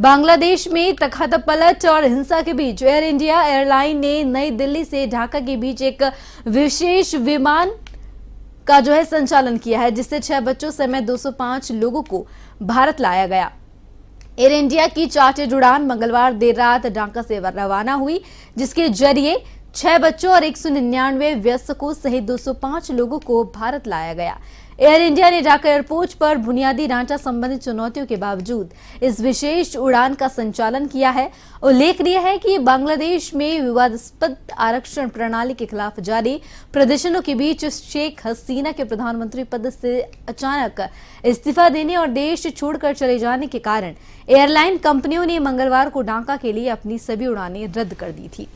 बांग्लादेश में पलट और हिंसा के बीच एयर इंडिया एयरलाइन ने नई दिल्ली से ढाका के बीच एक विशेष विमान का जो है संचालन किया है जिससे छह बच्चों समेत 205 लोगों को भारत लाया गया एयर इंडिया की चार्टेड उड़ान मंगलवार देर रात ढाका से रवाना हुई जिसके जरिए छह बच्चों और एक सौ निन्यानवे व्यस्त को सहित दो लोगों को भारत लाया गया एयर इंडिया ने ढाका एयरपोर्ट पर बुनियादी ढांचा संबंधी चुनौतियों के बावजूद इस विशेष उड़ान का संचालन किया है उल्लेखनीय है कि बांग्लादेश में विवादास्पद आरक्षण प्रणाली के खिलाफ जारी प्रदर्शनों के बीच शेख हसीना के प्रधानमंत्री पद से अचानक इस्तीफा देने और देश छोड़कर चले जाने के कारण एयरलाइन कंपनियों ने मंगलवार को डांका के लिए अपनी सभी उड़ानें रद्द कर दी थी